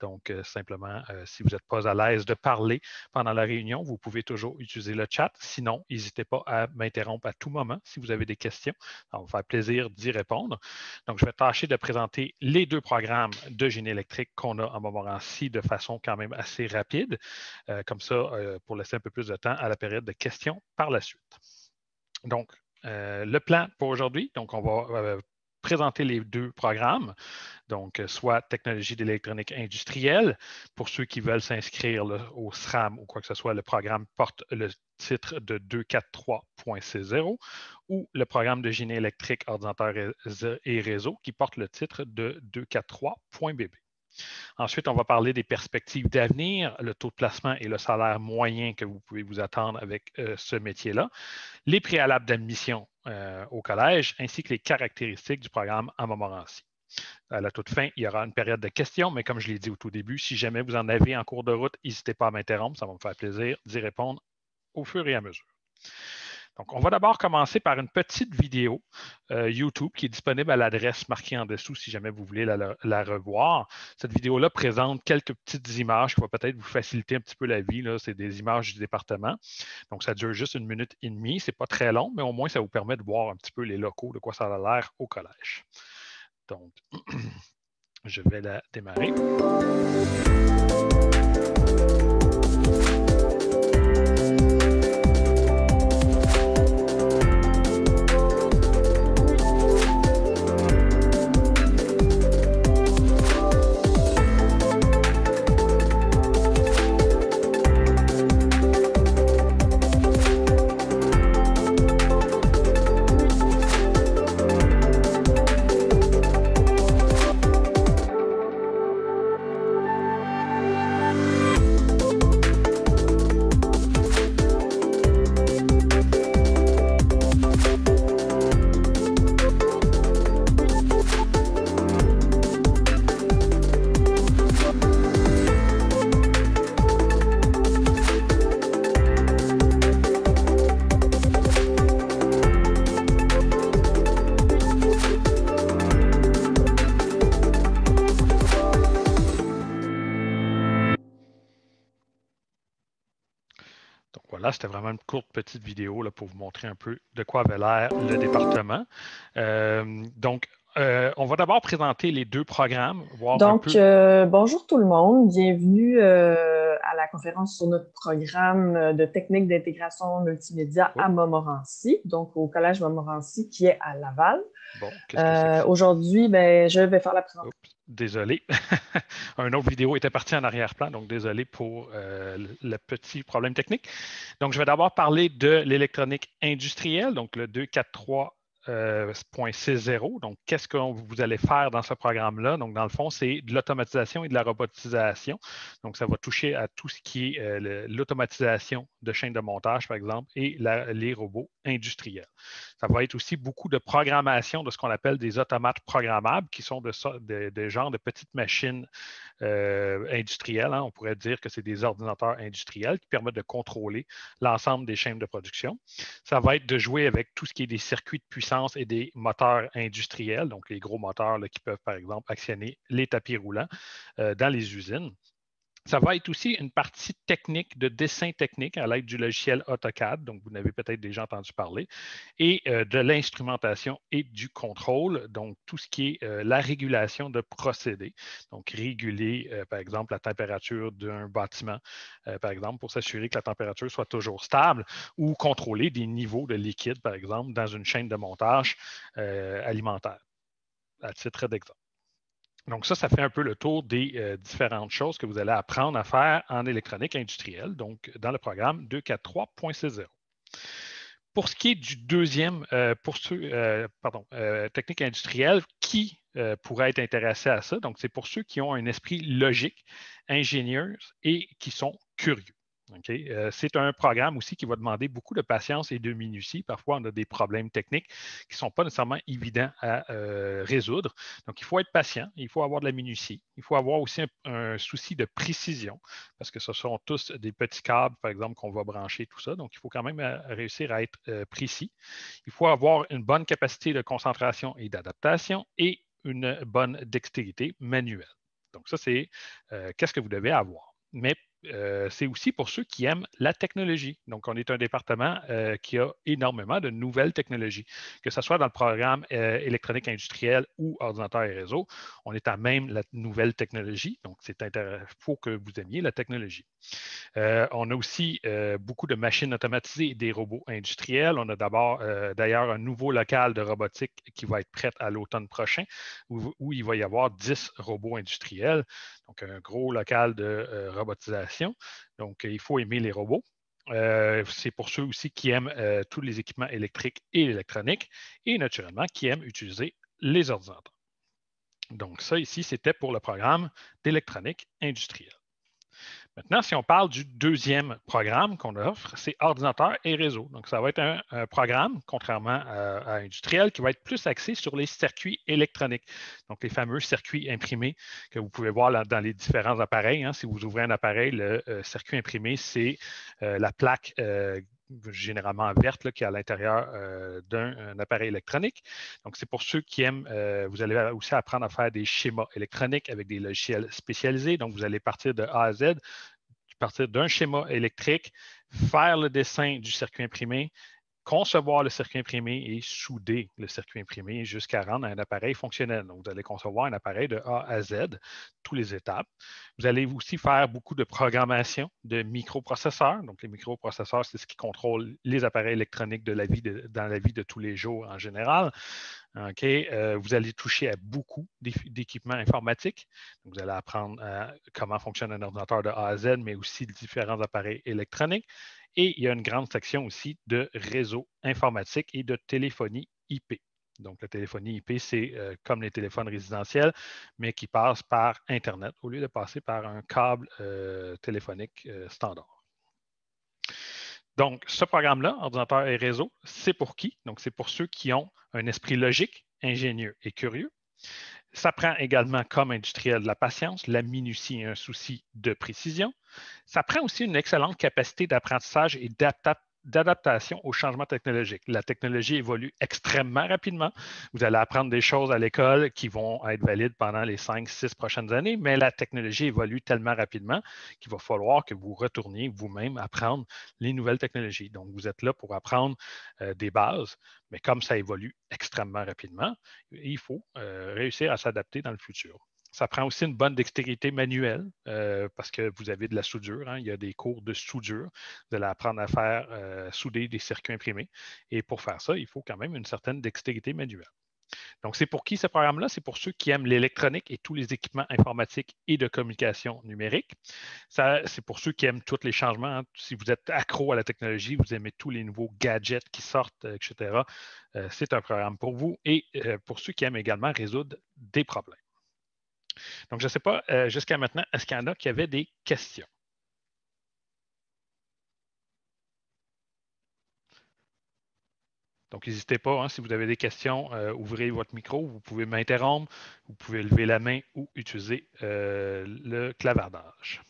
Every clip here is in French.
Donc, euh, simplement, euh, si vous n'êtes pas à l'aise de parler pendant la réunion, vous pouvez toujours utiliser le chat. Sinon, n'hésitez pas à m'interrompre à tout moment si vous avez des questions. Ça va me faire plaisir d'y répondre. Donc, je vais tâcher de présenter les deux programmes de génie électrique qu'on a en Montmorency de façon quand même assez rapide, euh, comme ça, pour laisser un peu plus de temps à la période de questions par la suite. Donc, le plan pour aujourd'hui, donc on va présenter les deux programmes, donc euh, soit technologie d'électronique industrielle, pour ceux qui veulent s'inscrire au SRAM ou quoi que ce soit, le programme porte le titre de 243.C0 ou le programme de génie électrique, ordinateur et réseau qui porte le titre de 243.bb. Ensuite, on va parler des perspectives d'avenir, le taux de placement et le salaire moyen que vous pouvez vous attendre avec euh, ce métier-là, les préalables d'admission euh, au collège, ainsi que les caractéristiques du programme à Montmorency. À la toute fin, il y aura une période de questions, mais comme je l'ai dit au tout début, si jamais vous en avez en cours de route, n'hésitez pas à m'interrompre, ça va me faire plaisir d'y répondre au fur et à mesure. Donc, on va d'abord commencer par une petite vidéo euh, YouTube qui est disponible à l'adresse marquée en dessous si jamais vous voulez la, revoir. Cette vidéo-là présente quelques petites images qui vont peut-être vous faciliter un petit peu la vie. C'est des images du département. Donc, ça dure juste une minute et demie. C'est pas très long, mais au moins, ça vous permet de voir un petit peu les locaux, de quoi ça a l'air au collège. Donc, je vais la démarrer. c'était vraiment une courte petite vidéo là, pour vous montrer un peu de quoi avait l'air le département. Euh, donc, euh, on va d'abord présenter les deux programmes. Donc, euh, bonjour tout le monde. Bienvenue euh, à la conférence sur notre programme de technique d'intégration multimédia à oh. Montmorency, donc au Collège Montmorency qui est à Laval. aujourd'hui, ben, je vais faire la présentation. désolé. Un autre vidéo était parti en arrière-plan, donc désolé pour le petit problème technique. Donc, je vais d'abord parler de l'électronique industrielle, donc le 243 euh, Donc, qu'est-ce que vous allez faire dans ce programme-là? Donc, dans le fond, c'est de l'automatisation et de la robotisation. Donc, ça va toucher à tout ce qui est euh, l'automatisation de chaînes de montage, par exemple, et les robots industriels. Ça va être aussi beaucoup de programmation de ce qu'on appelle des automates programmables, qui sont des genres de de petites machines euh, industrielles. Hein. On pourrait dire que c'est des ordinateurs industriels qui permettent de contrôler l'ensemble des chaînes de production. Ça va être de jouer avec tout ce qui est des circuits de puissance et des moteurs industriels, donc les gros moteurs qui peuvent, par exemple, actionner les tapis roulants euh, dans les usines. Ça va être aussi une partie technique de dessin technique à l'aide du logiciel AutoCAD, donc vous n'avez peut-être déjà entendu parler, et euh, de l'instrumentation et du contrôle, donc tout ce qui est euh, la régulation de procédés. Donc réguler, euh, par exemple, la température d'un bâtiment, par exemple, pour s'assurer que la température soit toujours stable, ou contrôler des niveaux de liquide, par exemple, dans une chaîne de montage alimentaire, à titre d'exemple. Donc ça, ça fait un peu le tour des euh, différentes choses que vous allez apprendre à faire en électronique industrielle, donc dans le programme 243.60. Pour ce qui est du deuxième, euh, pour ceux, euh, pardon, technique industrielle, qui pourrait être intéressé à ça? Donc c'est pour ceux qui ont un esprit logique, ingénieux et qui sont curieux. Euh, c'est un programme aussi qui va demander beaucoup de patience et de minutie. Parfois, on a des problèmes techniques qui ne sont pas nécessairement évidents à euh, résoudre. Donc, il faut être patient, il faut avoir de la minutie, il faut avoir aussi un, souci de précision, parce que ce sont tous des petits câbles, par exemple, qu'on va brancher, tout ça. Donc, il faut quand même euh, réussir à être précis. Il faut avoir une bonne capacité de concentration et d'adaptation et une bonne dextérité manuelle. Donc, ça, c'est qu'est-ce que vous devez avoir. Mais euh, c'est aussi pour ceux qui aiment la technologie. Donc, on est un département euh, qui a énormément de nouvelles technologies, que ce soit dans le programme euh, électronique industriel ou ordinateur et réseau, on est à même la nouvelle technologie. Donc, c'est il faut que vous aimiez la technologie. on a aussi beaucoup de machines automatisées et des robots industriels. On a d'abord, d'ailleurs, un nouveau local de robotique qui va être prêt à l'automne prochain, où, où il va y avoir 10 robots industriels donc un gros local de euh, robotisation. Donc, euh, il faut aimer les robots. Euh, c'est pour ceux aussi qui aiment tous les équipements électriques et électroniques et naturellement qui aiment utiliser les ordinateurs. Donc, ça ici, c'était pour le programme d'électronique industrielle. Maintenant, si on parle du deuxième programme qu'on offre, c'est ordinateur et réseau. Donc, ça va être un, programme, contrairement à, industriel, qui va être plus axé sur les circuits électroniques. Donc, les fameux circuits imprimés que vous pouvez voir dans les différents appareils. Hein. Si vous ouvrez un appareil, le euh, circuit imprimé, c'est euh, la plaque euh, généralement verte qui est à l'intérieur euh, d'un appareil électronique. Donc, c'est pour ceux qui aiment, euh, vous allez aussi apprendre à faire des schémas électroniques avec des logiciels spécialisés. Donc, vous allez partir de A à Z, partir d'un schéma électrique, faire le dessin du circuit imprimé, concevoir le circuit imprimé et souder le circuit imprimé jusqu'à rendre un appareil fonctionnel. Donc, vous allez concevoir un appareil de A à Z, toutes les étapes. Vous allez aussi faire beaucoup de programmation de microprocesseurs. Donc, les microprocesseurs, c'est ce qui contrôle les appareils électroniques de la vie dans la vie de tous les jours en général. OK? Euh, vous allez toucher à beaucoup d'équipements informatiques. vous allez apprendre euh, comment fonctionne un ordinateur de A à Z, mais aussi différents appareils électroniques. Et il y a une grande section aussi de réseaux informatiques et de téléphonie IP. Donc, la téléphonie IP, c'est euh, comme les téléphones résidentiels, mais qui passe par Internet au lieu de passer par un câble téléphonique standard. Donc, ce programme-là, ordinateur et réseau, c'est pour qui? Donc, c'est pour ceux qui ont un esprit logique, ingénieux et curieux. Ça prend également comme industriel de la patience, la minutie et un souci de précision. Ça prend aussi une excellente capacité d'apprentissage et d'adaptation au changement technologique. La technologie évolue extrêmement rapidement. Vous allez apprendre des choses à l'école qui vont être valides pendant les cinq, six prochaines années, mais la technologie évolue tellement rapidement qu'il va falloir que vous retourniez vous-même apprendre les nouvelles technologies. Donc, vous êtes là pour apprendre euh, des bases, mais comme ça évolue extrêmement rapidement, il faut euh, réussir à s'adapter dans le futur. Ça prend aussi une bonne dextérité manuelle euh, parce que vous avez de la soudure. Hein. il y a des cours de soudure. de l'apprendre à faire euh, souder des circuits imprimés. Et pour faire ça, il faut quand même une certaine dextérité manuelle. Donc, c'est pour qui ce programme-là? C'est pour ceux qui aiment l'électronique et tous les équipements informatiques et de communication numérique. C'est pour ceux qui aiment tous les changements. Hein. Si vous êtes accro à la technologie, vous aimez tous les nouveaux gadgets qui sortent, etc., euh, c'est un programme pour vous. Et pour ceux qui aiment également résoudre des problèmes. Donc, je ne sais pas, euh, jusqu'à maintenant, est-ce qu'il y en a qui avaient des questions? Donc, n'hésitez pas, hein, si vous avez des questions, euh, ouvrez votre micro, vous pouvez m'interrompre, vous pouvez lever la main ou utiliser euh, le clavardage.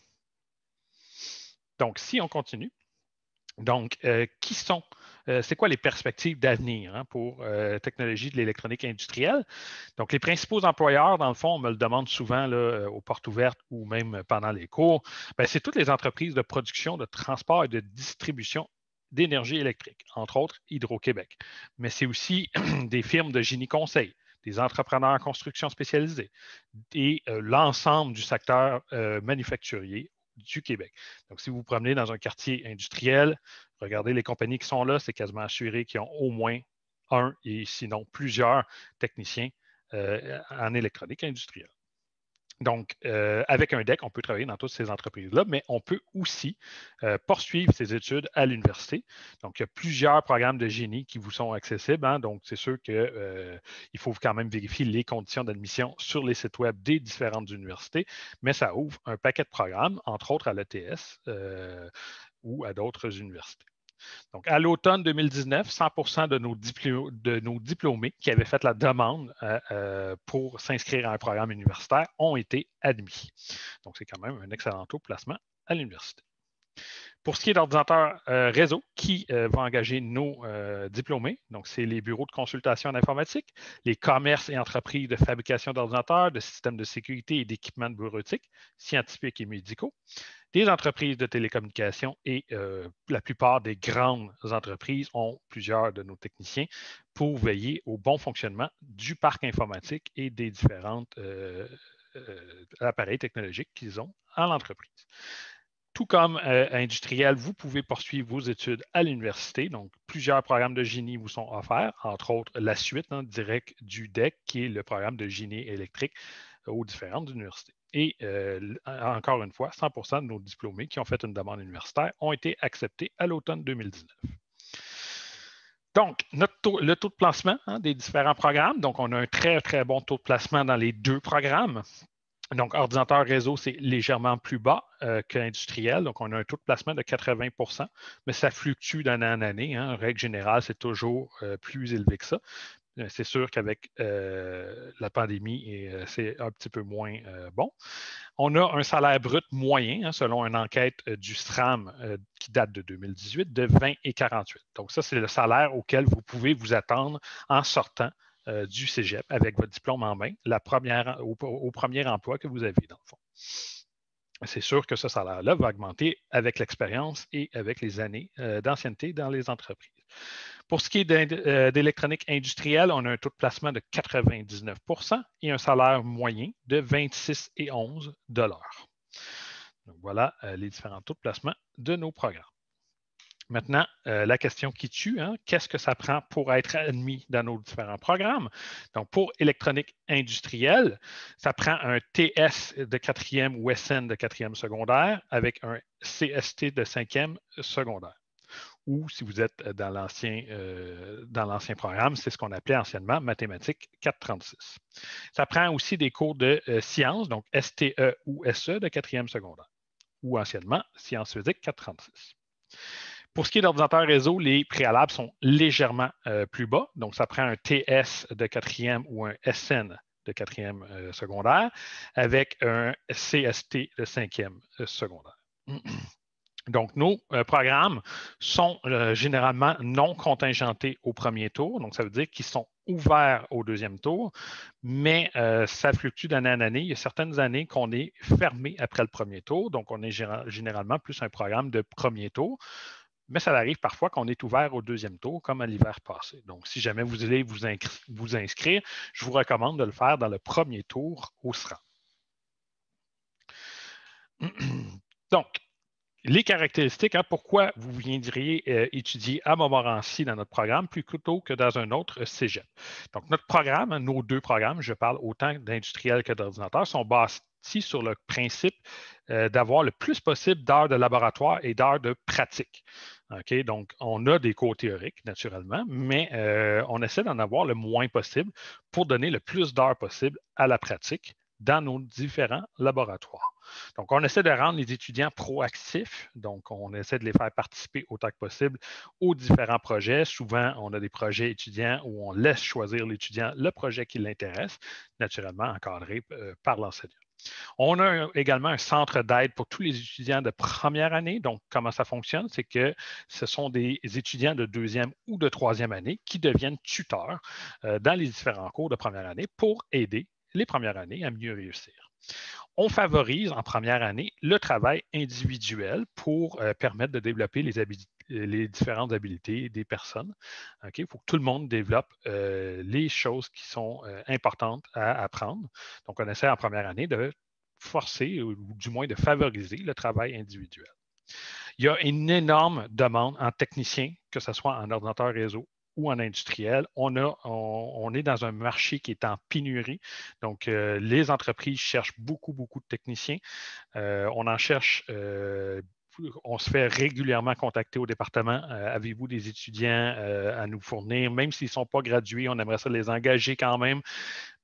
Donc, si on continue, donc, qui sont euh, c'est quoi les perspectives d'avenir hein, pour euh, la technologie de l'électronique industrielle? Donc, les principaux employeurs, dans le fond, on me le demande souvent euh, aux portes ouvertes ou même pendant les cours, ben, c'est toutes les entreprises de production, de transport et de distribution d'énergie électrique, entre autres Hydro-Québec. Mais c'est aussi des firmes de génie conseil, des entrepreneurs en construction spécialisée et l'ensemble du secteur manufacturier du Québec. Donc, si vous vous promenez dans un quartier industriel, Regardez les compagnies qui sont là, c'est quasiment assuré qu'ils ont au moins un et sinon plusieurs techniciens euh, en électronique industrielle. Donc, euh, avec un DEC, on peut travailler dans toutes ces entreprises-là, mais on peut aussi euh, poursuivre ses études à l'université. Donc, il y a plusieurs programmes de génie qui vous sont accessibles. Hein. donc, c'est sûr qu'il faut quand même vérifier les conditions d'admission sur les sites web des différentes universités, mais ça ouvre un paquet de programmes, entre autres à l'ETS, ou à d'autres universités. Donc, à l'automne 2019, 100 de nos, diplômés, qui avaient fait la demande euh, euh, pour s'inscrire à un programme universitaire ont été admis. Donc, c'est quand même un excellent taux de placement à l'université. Pour ce qui est d'ordinateur euh, réseau, qui vont euh, va engager nos euh, diplômés? Donc, c'est les bureaux de consultation en informatique, les commerces et entreprises de fabrication d'ordinateurs, de systèmes de sécurité et d'équipements bureautiques, scientifiques et médicaux, des entreprises de télécommunications et la plupart des grandes entreprises ont plusieurs de nos techniciens pour veiller au bon fonctionnement du parc informatique et des différents appareils technologiques qu'ils ont à l'entreprise tout comme euh, industriel, vous pouvez poursuivre vos études à l'université. Donc, plusieurs programmes de génie vous sont offerts, entre autres la suite hein, directe du DEC, qui est le programme de génie électrique euh, aux différentes universités. Et euh, encore une fois, 100 de nos diplômés qui ont fait une demande universitaire ont été acceptés à l'automne 2019. Donc, le taux de placement hein, des différents programmes. Donc, on a un très, très bon taux de placement dans les deux programmes. Donc, ordinateur réseau, c'est légèrement plus bas euh, que l'industriel. Donc, on a un taux de placement de 80 mais ça fluctue d'année en année. Hein. En règle générale, c'est toujours euh, plus élevé que ça. Euh, c'est sûr qu'avec la pandémie, c'est un petit peu moins bon. On a un salaire brut moyen, hein, selon une enquête du SRAM qui date de 2018, de 20 et 48. Donc, ça, c'est le salaire auquel vous pouvez vous attendre en sortant euh, du cégep avec votre diplôme en main la première, au, premier emploi que vous avez, dans le fond. C'est sûr que ce salaire-là va augmenter avec l'expérience et avec les années euh, d'ancienneté dans les entreprises. Pour ce qui est euh, d'électronique industrielle, on a un taux de placement de 99 et un salaire moyen de 26,11 Donc voilà les différents taux de placement de nos programmes. Maintenant, euh, la question qui tue, hein, qu'est-ce que ça prend pour être admis dans nos différents programmes? Donc, pour électronique industrielle, ça prend un TS de quatrième ou SN de quatrième secondaire avec un CST de cinquième secondaire. Ou si vous êtes dans l'ancien, euh, dans l'ancien programme, c'est ce qu'on appelait anciennement mathématiques 436. Ça prend aussi des cours de euh, sciences, donc STE ou SE de quatrième secondaire, ou anciennement sciences physiques 436. Pour ce qui est d'ordinateur réseau, les préalables sont légèrement euh, plus bas. Donc, ça prend un TS de quatrième ou un SN de quatrième euh, secondaire avec un CST de cinquième euh, secondaire. Donc, nos programmes sont généralement non contingentés au premier tour. Donc, ça veut dire qu'ils sont ouverts au deuxième tour, mais ça fluctue d'année en année. Il y a certaines années qu'on est fermé après le premier tour. Donc, on est généralement plus un programme de premier tour. Mais ça arrive parfois qu'on est ouvert au deuxième tour, comme à l'hiver passé. Donc, si jamais vous allez vous, inscrire, je vous recommande de le faire dans le premier tour au SRAM. Donc, les caractéristiques, hein, pourquoi vous viendriez euh, étudier à Montmorency dans notre programme plus plutôt que dans un autre cégep. Donc, notre programme, hein, nos deux programmes, je parle autant d'industriels que d'ordinateurs, sont basés sur le principe euh, d'avoir le plus possible d'heures de laboratoire et d'heures de pratique donc, on a des cours théoriques, naturellement, mais euh, on essaie d'en avoir le moins possible pour donner le plus d'heures possible à la pratique dans nos différents laboratoires. Donc, on essaie de rendre les étudiants proactifs, donc on essaie de les faire participer autant que possible aux différents projets. Souvent, on a des projets étudiants où on laisse choisir l'étudiant le projet qui l'intéresse, naturellement encadré euh, par l'enseignant. On a également un centre d'aide pour tous les étudiants de première année. Donc, comment ça fonctionne? C'est que ce sont des étudiants de deuxième ou de troisième année qui deviennent tuteurs euh, dans les différents cours de première année pour aider les premières années à mieux réussir. On favorise en première année le travail individuel pour euh, permettre de développer les habiletés les différentes habilités des personnes. Il faut que tout le monde développe les choses qui sont importantes à apprendre. Donc, on essaie en première année de forcer ou du moins de favoriser le travail individuel. Il y a une énorme demande en techniciens, que ce soit en ordinateur réseau ou en industriel. On, est dans un marché qui est en pénurie. Donc, les entreprises cherchent beaucoup, beaucoup de techniciens. on en cherche on se fait régulièrement contacter au département. Euh, avez-vous des étudiants euh, à nous fournir? Même s'ils ne sont pas gradués, on aimerait ça les engager quand même.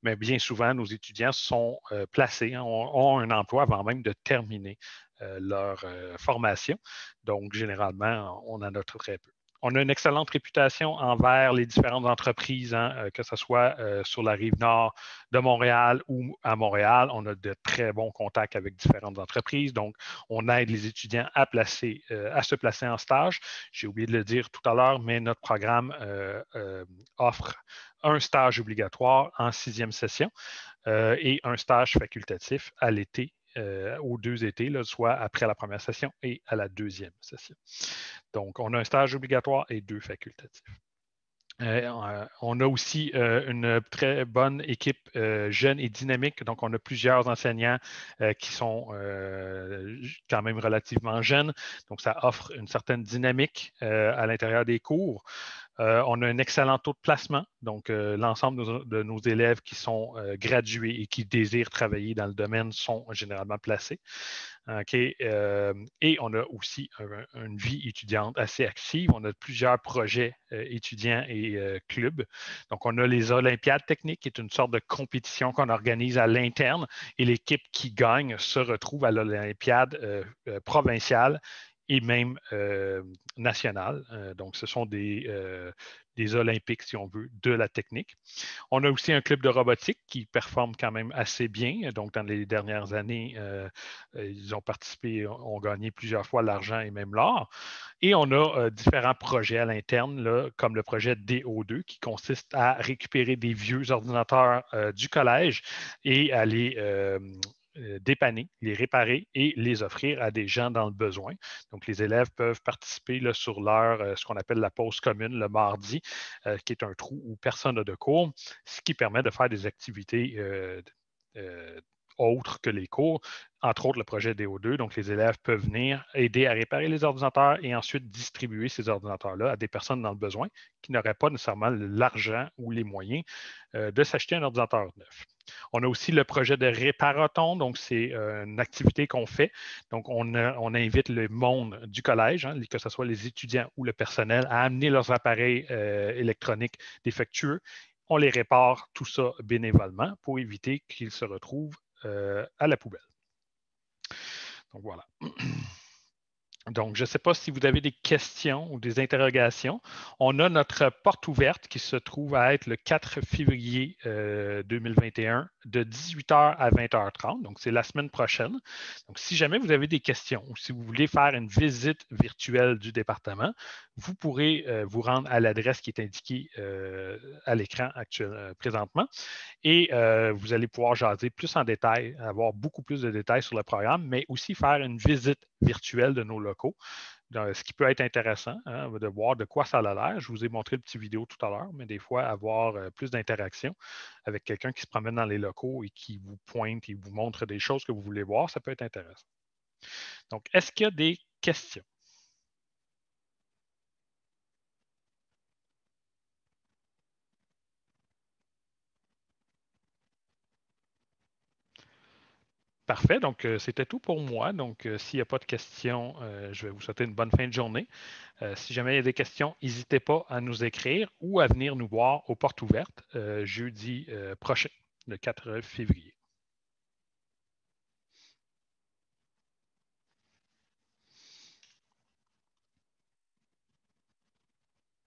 Mais bien souvent, nos étudiants sont euh, placés, hein, ont, ont, un emploi avant même de terminer leur formation. Donc, généralement, on en a très peu. On a une excellente réputation envers les différentes entreprises, hein, euh, que ce soit euh, sur la rive nord de Montréal ou à Montréal. On a de très bons contacts avec différentes entreprises. Donc, on aide les étudiants à, placer, euh, à se placer en stage. J'ai oublié de le dire tout à l'heure, mais notre programme offre un stage obligatoire en sixième session et un stage facultatif à l'été euh, aux deux étés, soit après la première session et à la deuxième session. Donc, on a un stage obligatoire et deux facultatifs. Euh, on a aussi euh, une très bonne équipe jeune et dynamique. Donc, on a plusieurs enseignants qui sont quand même relativement jeunes. Donc, ça offre une certaine dynamique à l'intérieur des cours. Euh, on a un excellent taux de placement, donc euh, l'ensemble de, nos élèves qui sont euh, gradués et qui désirent travailler dans le domaine sont généralement placés. et on a aussi une vie étudiante assez active. On a plusieurs projets étudiants et clubs. Donc, on a les Olympiades techniques, qui est une sorte de compétition qu'on organise à l'interne et l'équipe qui gagne se retrouve à l'Olympiade provinciale et même euh, national. Euh, donc, ce sont des, euh, des, Olympiques, si on veut, de la technique. On a aussi un club de robotique qui performe quand même assez bien. Donc, dans les dernières années, ils ont participé, ont gagné plusieurs fois l'argent et même l'or. Et on a différents projets à l'interne, comme le projet DO2, qui consiste à récupérer des vieux ordinateurs du collège et à les euh, dépanner, les réparer et les offrir à des gens dans le besoin. Donc, les élèves peuvent participer sur leur euh, ce qu'on appelle la pause commune, le mardi, euh, qui est un trou où personne n'a de cours, ce qui permet de faire des activités autres que les cours, entre autres le projet DO2. Donc, les élèves peuvent venir aider à réparer les ordinateurs et ensuite distribuer ces ordinateurs-là à des personnes dans le besoin qui n'auraient pas nécessairement l'argent ou les moyens euh, de s'acheter un ordinateur neuf. On a aussi le projet de réparaton, donc c'est euh, une activité qu'on fait. Donc, on, invite le monde du collège, hein, que ce soit les étudiants ou le personnel, à amener leurs appareils euh, électroniques défectueux on les répare, tout ça bénévolement, pour éviter qu'ils se retrouvent euh, à la poubelle. Donc voilà. Donc, je ne sais pas si vous avez des questions ou des interrogations. On a notre porte ouverte qui se trouve à être le 4 février 2021 euh, de 18h à 20h30. Donc, c'est la semaine prochaine. Donc, si jamais vous avez des questions ou si vous voulez faire une visite virtuelle du département, vous pourrez euh, vous rendre à l'adresse qui est indiquée euh, à l'écran euh, présentement et vous allez pouvoir jaser plus en détail, avoir beaucoup plus de détails sur le programme, mais aussi faire une visite virtuelle de nos locaux. ce qui peut être intéressant hein, de voir de quoi ça a l'air. Je vous ai montré une petite vidéo tout à l'heure, mais des fois, avoir plus d'interactions avec quelqu'un qui se promène dans les locaux et qui vous pointe et vous montre des choses que vous voulez voir, ça peut être intéressant. Donc, est-ce qu'il y a des questions? Parfait. Donc, euh, c'était tout pour moi. Donc, euh, s'il n'y a pas de questions, euh, je vais vous souhaiter une bonne fin de journée. si jamais il y a des questions, n'hésitez pas à nous écrire ou à venir nous voir aux portes ouvertes jeudi prochain, le 4 février.